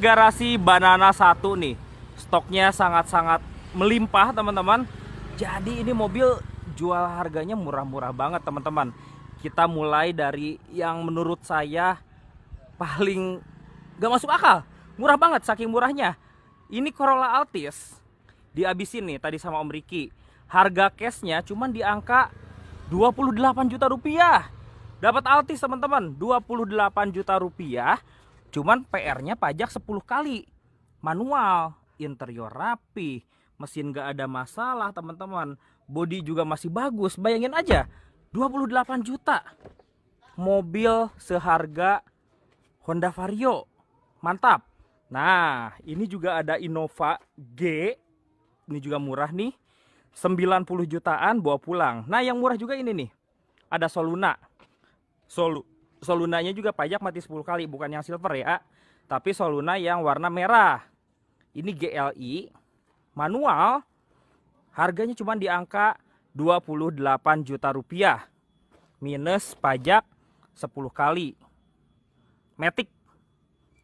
garasi banana satu nih stoknya sangat-sangat melimpah teman-teman jadi ini mobil jual harganya murah-murah banget teman-teman kita mulai dari yang menurut saya paling gak masuk akal murah banget saking murahnya ini Corolla Altis dihabisin nih tadi sama Om Riki harga cashnya cuman di angka 28 juta rupiah dapat Altis teman-teman 28 juta rupiah Cuman PR-nya pajak 10 kali. Manual, interior rapi, mesin gak ada masalah teman-teman. Body juga masih bagus. Bayangin aja, 28 juta. Mobil seharga Honda Vario. Mantap. Nah, ini juga ada Innova G. Ini juga murah nih. 90 jutaan bawa pulang. Nah, yang murah juga ini nih. Ada Soluna. Solu solunanya juga pajak mati 10 kali bukan yang silver ya tapi soluna yang warna merah ini GLI manual harganya cuma di angka 28 juta rupiah minus pajak 10 kali Matic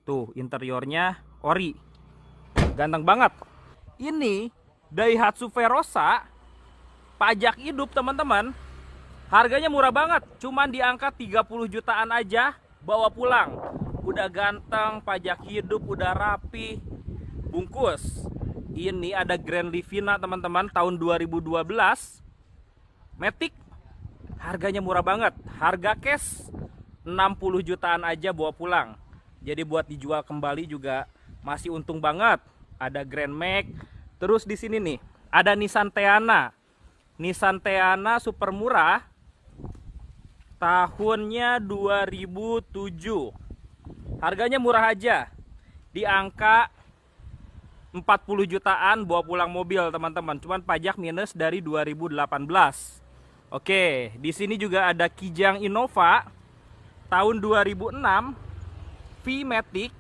tuh interiornya ori ganteng banget ini Daihatsu Verosa pajak hidup teman-teman Harganya murah banget, cuman diangkat angka 30 jutaan aja bawa pulang. Udah ganteng, pajak hidup udah rapi. Bungkus. Ini ada Grand Livina teman-teman tahun 2012. Matic harganya murah banget. Harga cash 60 jutaan aja bawa pulang. Jadi buat dijual kembali juga masih untung banget. Ada Grand Max. Terus di sini nih, ada Nissan Teana. Nissan Teana super murah Tahunnya 2007. Harganya murah aja. Di angka 40 jutaan bawa pulang mobil, teman-teman. Cuman pajak minus dari 2018. Oke, di sini juga ada Kijang Innova tahun 2006 V-Matic.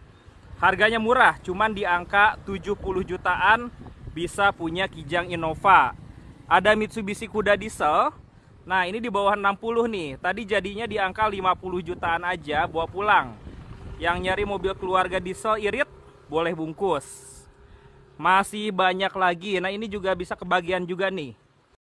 Harganya murah, cuman di angka 70 jutaan bisa punya Kijang Innova. Ada Mitsubishi Kuda Diesel Nah ini di bawah 60 nih Tadi jadinya di angka 50 jutaan aja bawa pulang Yang nyari mobil keluarga diesel irit boleh bungkus Masih banyak lagi Nah ini juga bisa kebagian juga nih